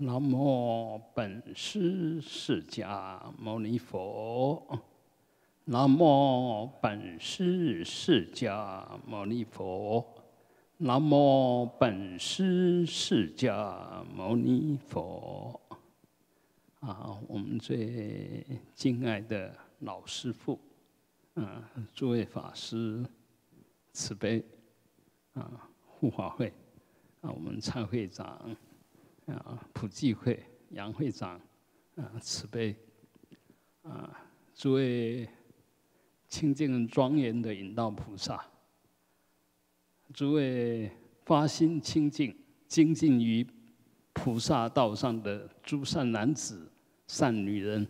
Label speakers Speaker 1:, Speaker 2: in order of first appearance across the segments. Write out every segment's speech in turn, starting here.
Speaker 1: 南无本师释迦牟尼佛，南无本师释迦牟尼佛，南无本师释迦牟尼佛。啊，我们最敬爱的老师傅，嗯，诸位法师，慈悲，啊，护法会，啊，我们蔡会长。啊，普济会杨会长，啊，慈悲，啊，诸位清净庄严的引道菩萨，诸位发心清净精进于菩萨道上的诸善男子善女人，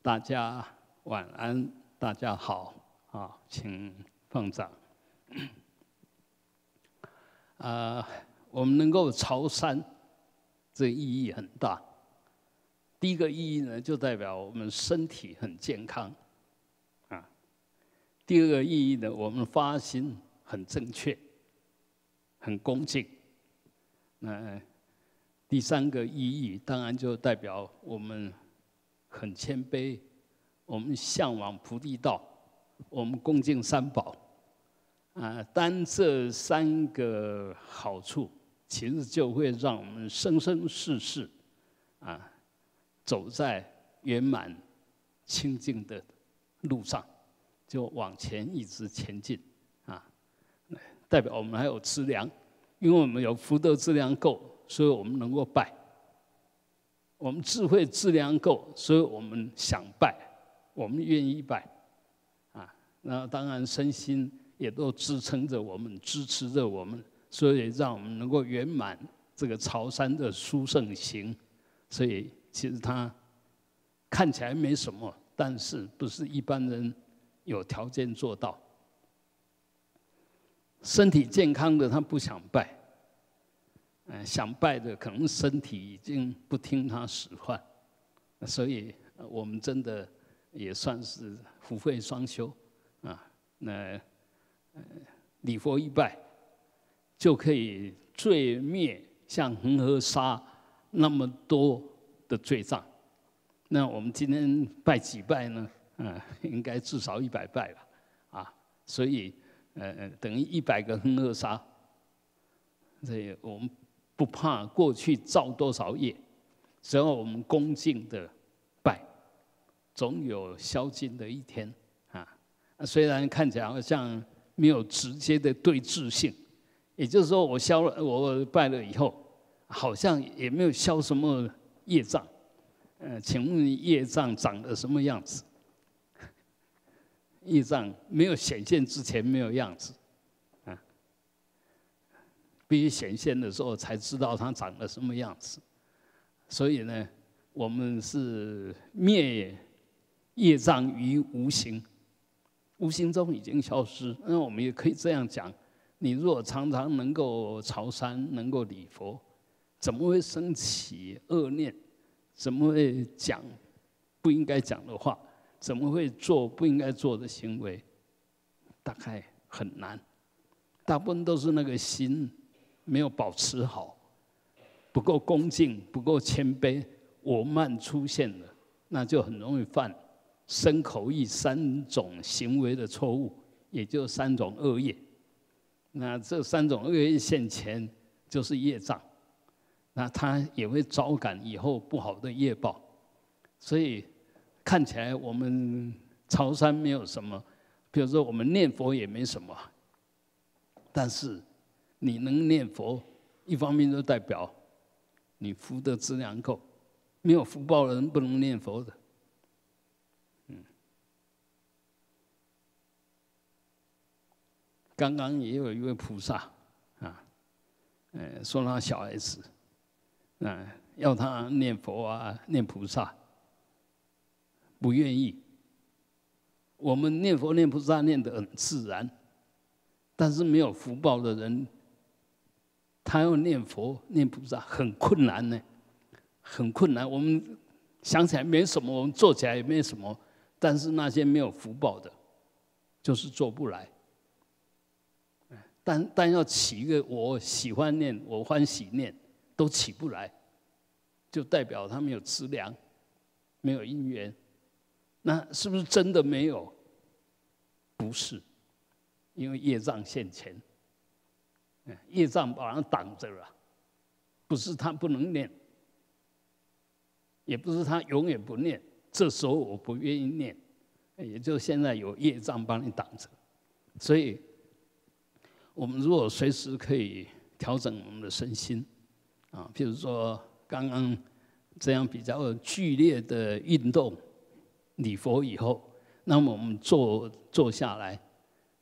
Speaker 1: 大家晚安，大家好，啊，请放掌，啊，我们能够朝山。这意义很大。第一个意义呢，就代表我们身体很健康，啊。第二个意义呢，我们发心很正确，很恭敬。那第三个意义，当然就代表我们很谦卑，我们向往菩提道，我们恭敬三宝，啊，单这三个好处。其实就会让我们生生世世，啊，走在圆满清净的路上，就往前一直前进，啊，代表我们还有资粮，因为我们有福德资粮够，所以我们能够拜；我们智慧资粮够，所以我们想拜，我们愿意拜，啊，那当然身心也都支撑着我们，支持着我们。所以让我们能够圆满这个朝山的殊胜行，所以其实它看起来没什么，但是不是一般人有条件做到。身体健康的他不想拜，嗯，想拜的可能身体已经不听他使唤，所以我们真的也算是福慧双修啊。那呃，礼佛一拜。就可以罪灭，像恒河沙那么多的罪障。那我们今天拜几拜呢？嗯，应该至少一百拜吧。啊，所以呃，等于一百个恒河沙。所以我们不怕过去造多少业，只要我们恭敬的拜，总有消尽的一天啊。虽然看起来好像没有直接的对峙性。也就是说，我消了，我拜了以后，好像也没有消什么业障。嗯，请问业障长得什么样子？业障没有显现之前没有样子，啊，必须显现的时候才知道它长得什么样子。所以呢，我们是灭业障于无形，无形中已经消失。那我们也可以这样讲。你若常常能够朝山，能够礼佛，怎么会升起恶念？怎么会讲不应该讲的话？怎么会做不应该做的行为？大概很难。大部分都是那个心没有保持好，不够恭敬，不够谦卑，我慢出现了，那就很容易犯身口意三种行为的错误，也就三种恶业。那这三种恶意现前就是业障，那他也会招感以后不好的业报。所以看起来我们朝山没有什么，比如说我们念佛也没什么。但是你能念佛，一方面就代表你福德资粮够，没有福报的人不能念佛的。刚刚也有一位菩萨啊，呃，说他小孩子，啊，要他念佛啊，念菩萨，不愿意。我们念佛念菩萨念得很自然，但是没有福报的人，他要念佛念菩萨很困难呢，很困难。我们想起来没什么，我们做起来也没什么，但是那些没有福报的，就是做不来。但但要起一个我喜欢念，我欢喜念，都起不来，就代表他没有资粮，没有因缘，那是不是真的没有？不是，因为业障现前，业障把人挡着了，不是他不能念，也不是他永远不念，这时候我不愿意念，也就现在有业障帮你挡着，所以。我们如果随时可以调整我们的身心，啊，譬如说刚刚这样比较剧烈的运动礼佛以后，那么我们坐坐下来，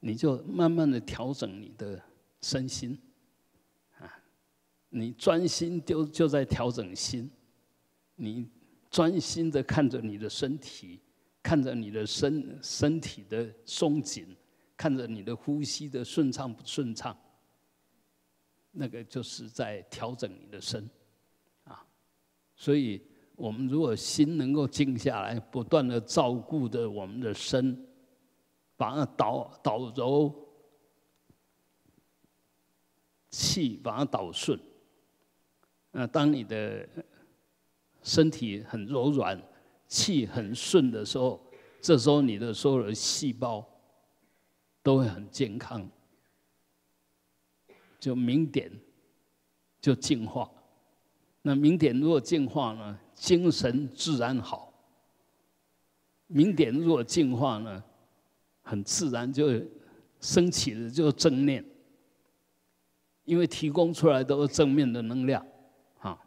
Speaker 1: 你就慢慢的调整你的身心，啊，你专心就就在调整心，你专心的看着你的身体，看着你的身身体的松紧。看着你的呼吸的顺畅不顺畅，那个就是在调整你的身，啊，所以我们如果心能够静下来，不断的照顾着我们的身，把那导导柔气把它导顺，那当你的身体很柔软，气很顺的时候，这时候你的所有的细胞。都会很健康，就明点就净化。那明点如果净化呢，精神自然好。明点如果净化呢，很自然就升起的就正念，因为提供出来都是正面的能量，啊，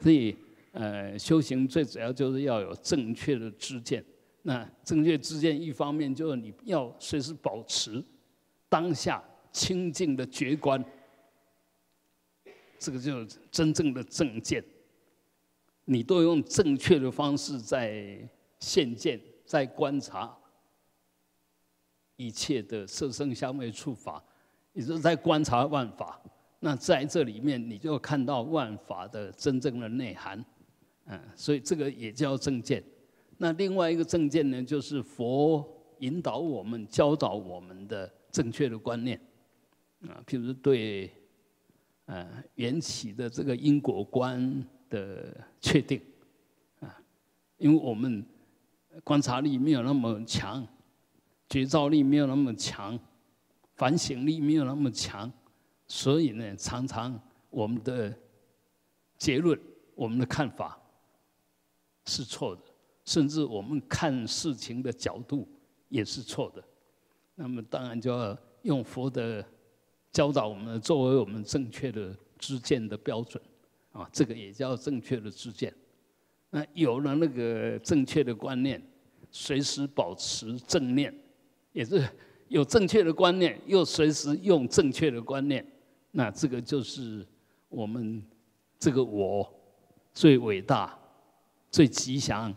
Speaker 1: 所以呃，修行最主要就是要有正确的知见。那正确之见，一方面就是你要随时保持当下清净的觉观，这个就真正的正见。你都用正确的方式在现见，在观察一切的色声香味触法，也是在观察万法。那在这里面，你就看到万法的真正的内涵。嗯，所以这个也叫正见。那另外一个正见呢，就是佛引导我们、教导我们的正确的观念啊，譬如对呃缘起的这个因果观的确定啊，因为我们观察力没有那么强，觉照力没有那么强，反省力没有那么强，所以呢，常常我们的结论、我们的看法是错的。甚至我们看事情的角度也是错的，那么当然就要用佛的教导我们作为我们正确的知见的标准啊，这个也叫正确的知见。那有了那个正确的观念，随时保持正念，也是有正确的观念，又随时用正确的观念，那这个就是我们这个我最伟大、最吉祥。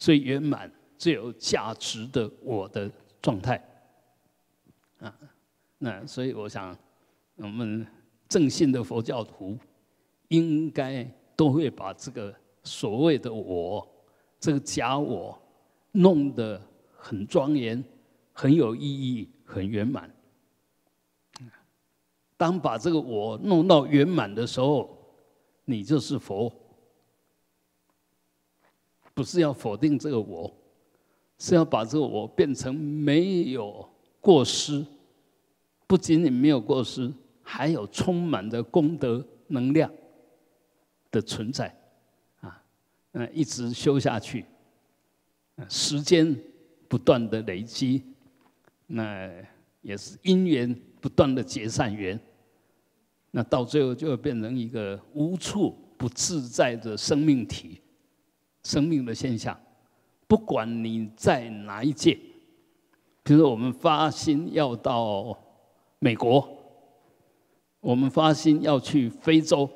Speaker 1: 最圆满、最有价值的我的状态，啊，那所以我想，我们正信的佛教徒应该都会把这个所谓的“我”这个假我弄得很庄严、很有意义、很圆满。当把这个我弄到圆满的时候，你就是佛。不是要否定这个我，是要把这个我变成没有过失，不仅仅没有过失，还有充满着功德能量的存在，啊，那一直修下去，时间不断的累积，那也是因缘不断的结善缘，那到最后就会变成一个无处不自在的生命体。生命的现象，不管你在哪一界，比如说我们发心要到美国，我们发心要去非洲，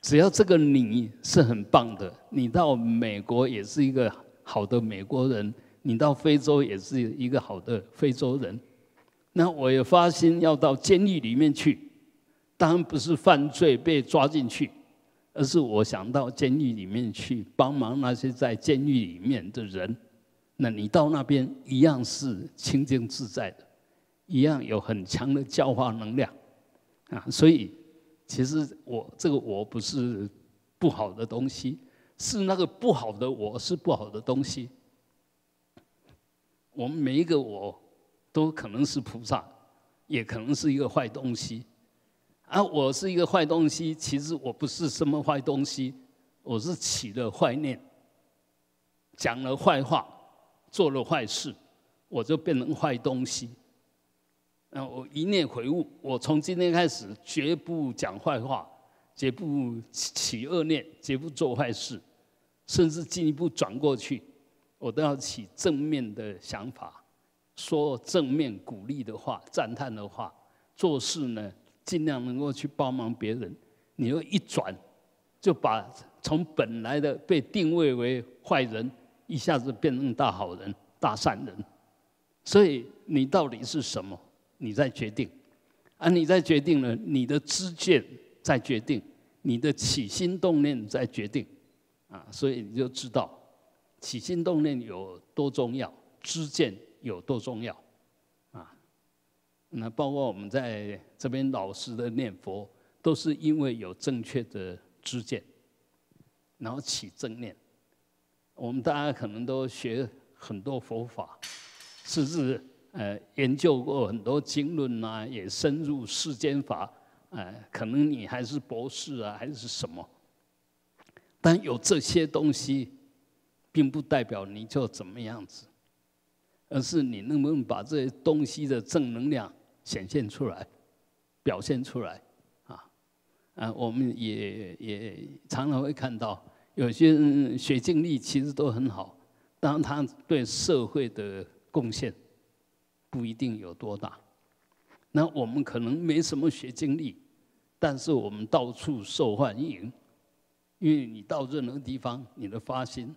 Speaker 1: 只要这个你是很棒的，你到美国也是一个好的美国人，你到非洲也是一个好的非洲人。那我也发心要到监狱里面去，当然不是犯罪被抓进去。而是我想到监狱里面去帮忙那些在监狱里面的人，那你到那边一样是清净自在的，一样有很强的教化能量啊！所以，其实我这个我不是不好的东西，是那个不好的我是不好的东西。我们每一个我都可能是菩萨，也可能是一个坏东西。啊，我是一个坏东西。其实我不是什么坏东西，我是起了坏念，讲了坏话，做了坏事，我就变成坏东西。那我一念回悟，我从今天开始绝不讲坏话，绝不起恶念，绝不做坏事，甚至进一步转过去，我都要起正面的想法，说正面鼓励的话、赞叹的话，做事呢。尽量能够去帮忙别人，你又一转，就把从本来的被定位为坏人，一下子变成大好人、大善人。所以你到底是什么？你在决定，啊，你在决定了，你的知见在决定，你的起心动念在决定，啊，所以你就知道起心动念有多重要，知见有多重要。那包括我们在这边老实的念佛，都是因为有正确的知见，然后起正念。我们大家可能都学很多佛法，甚至呃研究过很多经论啊，也深入世间法。呃，可能你还是博士啊，还是什么？但有这些东西，并不代表你就怎么样子，而是你能不能把这些东西的正能量。显现出来，表现出来，啊，啊，我们也也常常会看到，有些人学经历其实都很好，但他对社会的贡献不一定有多大。那我们可能没什么学经历，但是我们到处受欢迎，因为你到任何地方，你的发心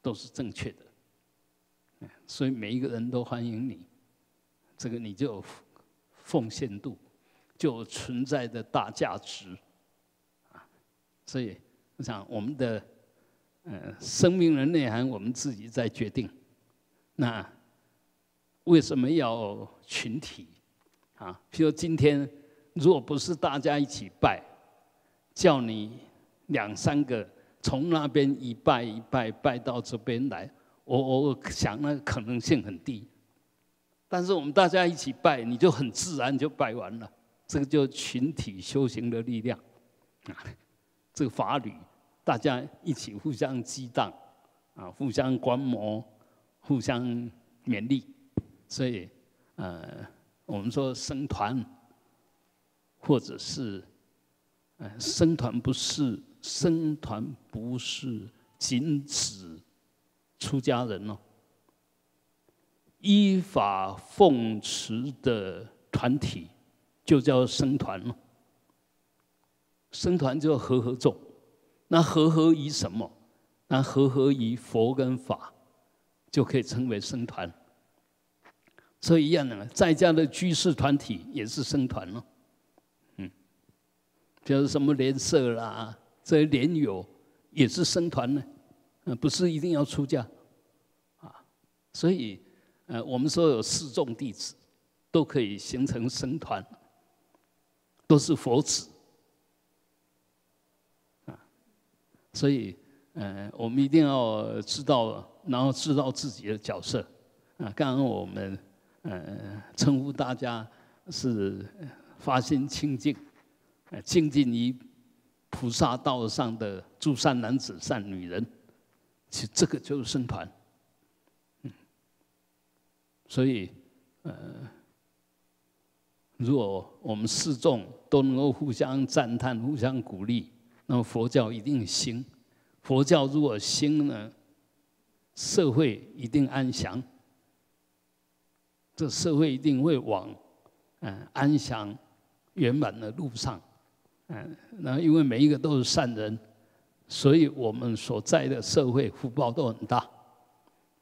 Speaker 1: 都是正确的，所以每一个人都欢迎你，这个你就。奉献度就存在的大价值啊，所以我想我们的呃，生命的内涵我们自己在决定。那为什么要群体啊？譬如今天，如果不是大家一起拜，叫你两三个从那边一拜一拜拜到这边来，我我想那可能性很低。但是我们大家一起拜，你就很自然就拜完了。这个就群体修行的力量，啊，这个法理，大家一起互相激荡，啊，互相观摩，互相勉励。所以，呃，我们说生团，或者是，呃，生团不是生团，不是仅指出家人哦。依法奉持的团体，就叫僧团了。僧团就合合众，那合合于什么？那合合于佛跟法，就可以称为僧团。所以一样的，在家的居士团体也是僧团了。嗯，比如什么连社啦，这些连友也是僧团呢。嗯，不是一定要出家，啊，所以。呃，我们说有四众弟子都可以形成僧团，都是佛子啊。所以，呃，我们一定要知道，然后知道自己的角色啊。刚刚我们，呃，称呼大家是发心清净，呃，清净于菩萨道上的诸善男子善女人，其实这个就是僧团。所以，呃，如果我们四众都能够互相赞叹、互相鼓励，那么佛教一定兴。佛教如果兴呢，社会一定安详。这社会一定会往，嗯，安详、圆满的路上。嗯，那因为每一个都是善人，所以我们所在的社会福报都很大，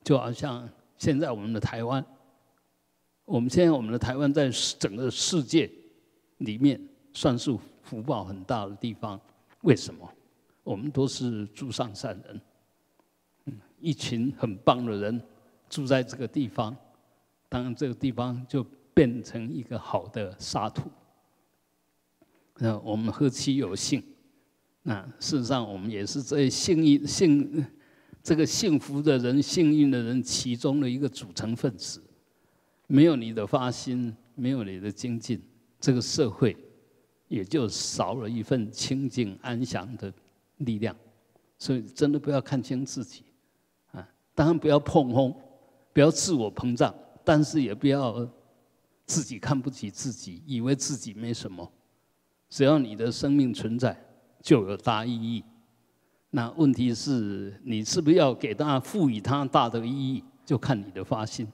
Speaker 1: 就好像现在我们的台湾。我们现在，我们的台湾在整个世界里面算是福报很大的地方。为什么？我们都是住上善人，嗯，一群很棒的人住在这个地方，当然这个地方就变成一个好的沙土。那我们何其有幸！那事实上，我们也是在幸运、幸、这个幸福的人、幸运的人其中的一个组成分子。没有你的发心，没有你的精进，这个社会也就少了一份清净安详的力量。所以，真的不要看清自己啊！当然不要碰轰，不要自我膨胀，但是也不要自己看不起自己，以为自己没什么。只要你的生命存在，就有大意义。那问题是你是不是要给大家赋予它大的意义，就看你的发心。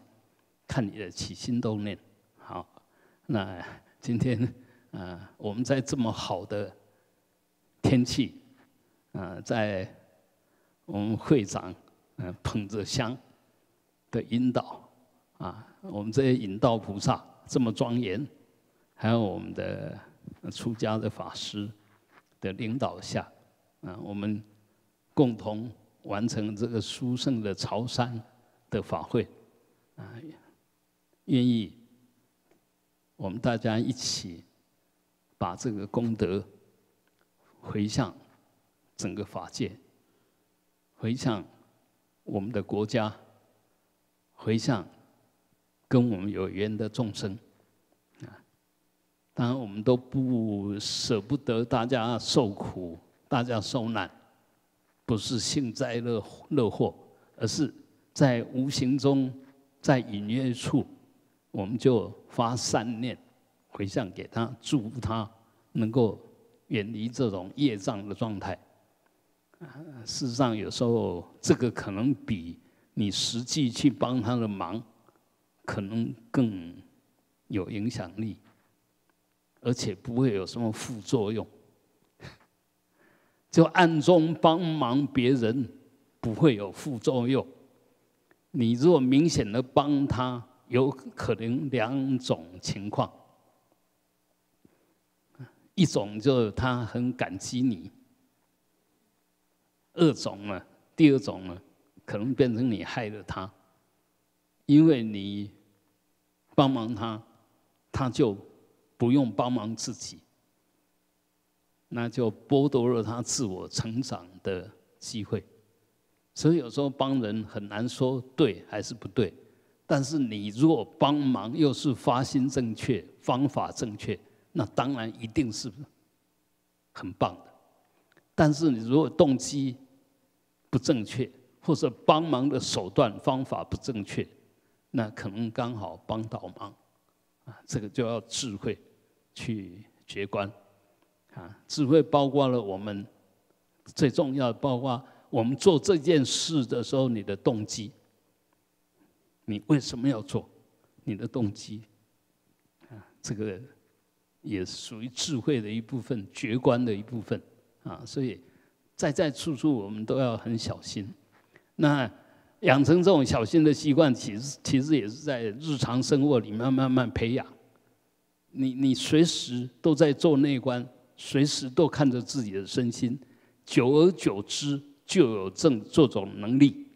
Speaker 1: 看你的起心动念，好。那今天，呃，我们在这么好的天气，呃，在我们会长嗯捧着香的引导啊，我们这些引导菩萨这么庄严，还有我们的出家的法师的领导下，啊，我们共同完成这个殊胜的潮山的法会，啊。愿意，我们大家一起把这个功德回向整个法界，回向我们的国家，回向跟我们有缘的众生。当然，我们都不舍不得大家受苦、大家受难，不是幸灾乐乐祸，而是在无形中，在隐约处。我们就发善念回向给他，祝福他能够远离这种业障的状态。事实上有时候这个可能比你实际去帮他的忙，可能更有影响力，而且不会有什么副作用。就暗中帮忙别人不会有副作用，你若明显的帮他。有可能两种情况，一种就是他很感激你；，二种呢，第二种呢，可能变成你害了他，因为你帮忙他，他就不用帮忙自己，那就剥夺了他自我成长的机会。所以有时候帮人很难说对还是不对。但是你如果帮忙，又是发心正确、方法正确，那当然一定是很棒的。但是你如果动机不正确，或者帮忙的手段方法不正确，那可能刚好帮倒忙啊！这个就要智慧去决观啊！智慧包括了我们最重要的，包括我们做这件事的时候你的动机。你为什么要做？你的动机啊，这个也属于智慧的一部分，觉观的一部分啊。所以，在在处处，我们都要很小心。那养成这种小心的习惯，其实其实也是在日常生活里慢慢慢培养。你你随时都在做内观，随时都看着自己的身心，久而久之，就有这这种能力。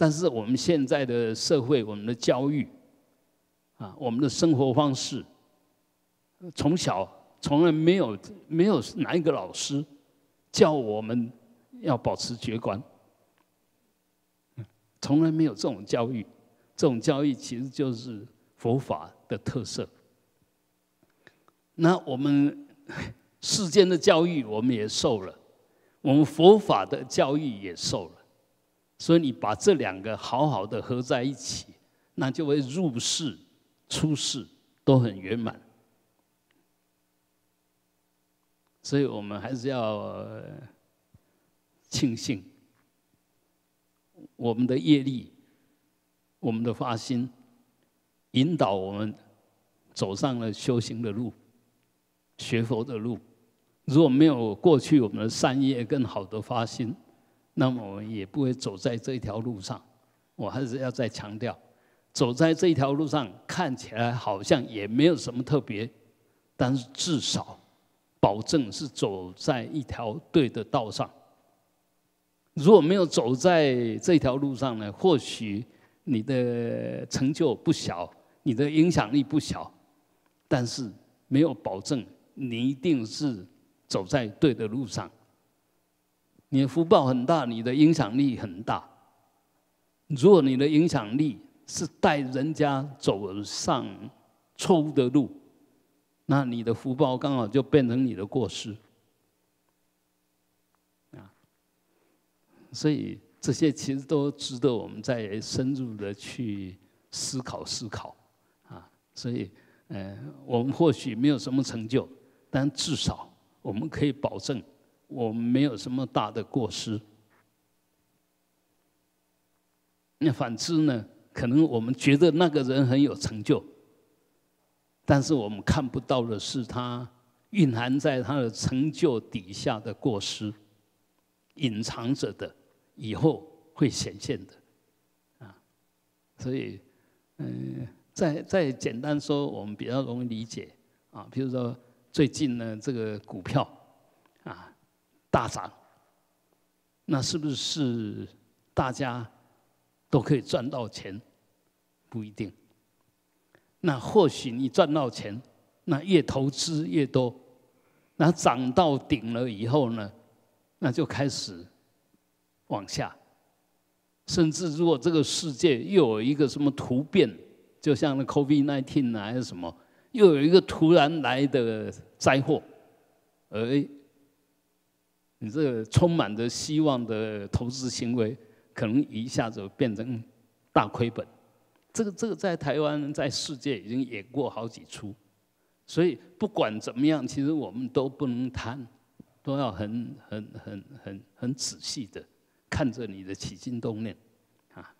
Speaker 1: 但是我们现在的社会，我们的教育，啊，我们的生活方式，从小从来没有没有哪一个老师，教我们要保持觉观，从来没有这种教育，这种教育其实就是佛法的特色。那我们世间的教育我们也受了，我们佛法的教育也受了。所以你把这两个好好的合在一起，那就会入世、出世都很圆满。所以我们还是要庆幸我们的业力、我们的发心，引导我们走上了修行的路、学佛的路。如果没有过去我们的善业更好的发心。那么我们也不会走在这条路上，我还是要再强调，走在这条路上看起来好像也没有什么特别，但是至少保证是走在一条对的道上。如果没有走在这条路上呢，或许你的成就不小，你的影响力不小，但是没有保证你一定是走在对的路上。你的福报很大，你的影响力很大。如果你的影响力是带人家走上错误的路，那你的福报刚好就变成你的过失。啊，所以这些其实都值得我们再深入的去思考思考啊。所以，嗯，我们或许没有什么成就，但至少我们可以保证。我们没有什么大的过失。那反之呢？可能我们觉得那个人很有成就，但是我们看不到的是他蕴含在他的成就底下的过失，隐藏着的，以后会显现的，啊。所以，嗯，再再简单说，我们比较容易理解啊。比如说最近呢，这个股票，啊。大涨，那是不是大家都可以赚到钱？不一定。那或许你赚到钱，那越投资越多，那涨到顶了以后呢，那就开始往下。甚至如果这个世界又有一个什么突变，就像那 COVID nineteen 啊，还是什么，又有一个突然来的灾祸，而你这个充满着希望的投资行为，可能一下子变成大亏本。这个这个在台湾，在世界已经演过好几出。所以不管怎么样，其实我们都不能贪，都要很很很很很仔细的看着你的起心动念，啊。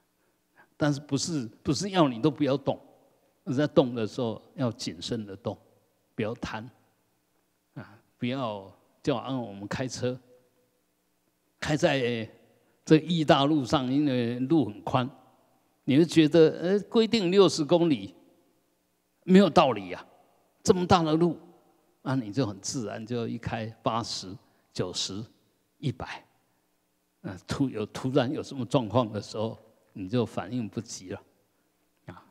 Speaker 1: 但是不是不是要你都不要动，在动的时候要谨慎的动，不要贪，啊，不要就按我们开车。开在这一大路上，因为路很宽，你就觉得呃规定六十公里没有道理呀，这么大的路，那你就很自然就一开八十九十，一百，嗯，突有突然有什么状况的时候，你就反应不及了，啊，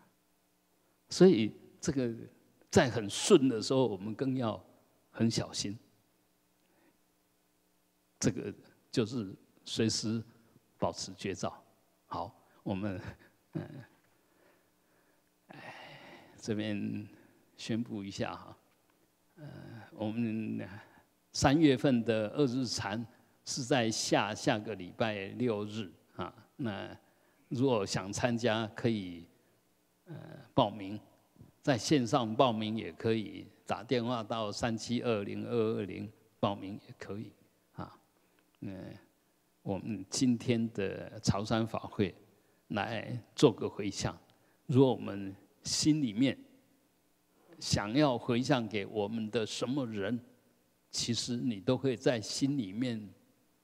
Speaker 1: 所以这个在很顺的时候，我们更要很小心，这个。就是随时保持绝招。好，我们嗯，哎，这边宣布一下哈，呃，我们三月份的二日禅是在下下个礼拜六日啊。那如果想参加，可以呃报名，在线上报名也可以，打电话到三七二零二二零报名也可以。嗯，我们今天的潮山法会来做个回向。如果我们心里面想要回向给我们的什么人，其实你都可以在心里面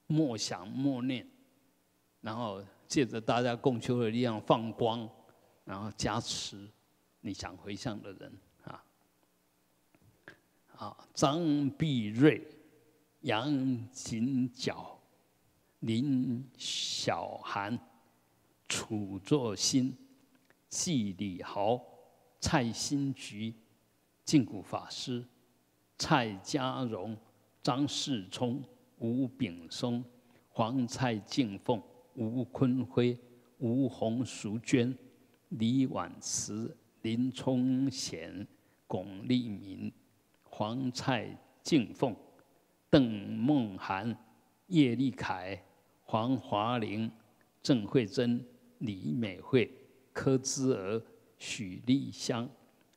Speaker 1: 默想、默念，然后借着大家共修的力量放光，然后加持你想回向的人啊。好，张碧瑞。杨锦角、林小涵、楚作新、季礼豪、蔡新菊、静古法师、蔡家荣、张世聪、吴炳松、黄蔡静凤、吴坤辉、吴红淑娟、李婉慈、林冲贤、龚利民、黄蔡静凤。邓梦涵、叶丽凯、黄华玲、郑慧珍、李美惠、柯之儿、许丽香、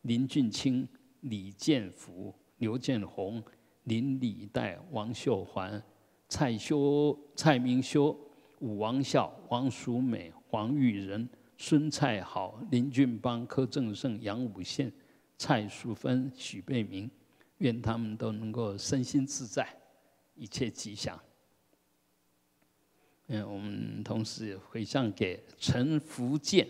Speaker 1: 林俊清、李建福、刘建宏、林李代、王秀环、蔡修、蔡明修、武王孝、王淑美、黄玉仁、孙蔡好、林俊邦、柯正盛、杨武宪、蔡淑芬、许贝明，愿他们都能够身心自在。一切吉祥。嗯，我们同时也回向给陈福建、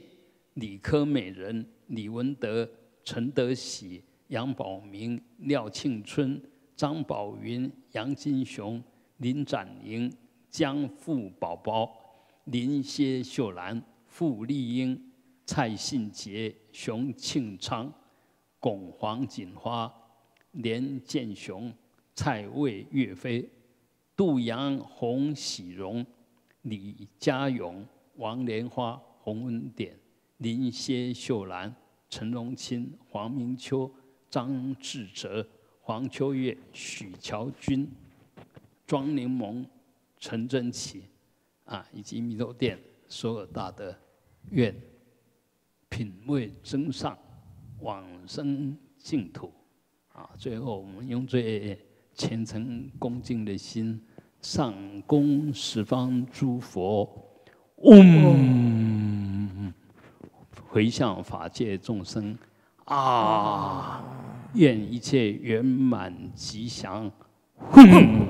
Speaker 1: 李科美人、李文德、陈德喜、杨宝明、廖庆春、张宝云、杨金雄、林展英、江富宝宝、林歇秀兰、傅丽英、蔡信杰、熊庆昌、龚黄锦花、连建雄、蔡卫岳飞。杜阳、洪喜荣、李家勇、王莲花、洪典、林歇秀兰、陈荣清、黄明秋、张志哲、黄秋月、许乔军、庄柠檬、陈真奇，啊，以及弥陀殿所有大德，愿品味真善，往生净土，啊，最后我们用最虔诚恭敬的心。上供十方诸佛，嗡，回向法界众生啊，愿一切圆满吉祥，嗡。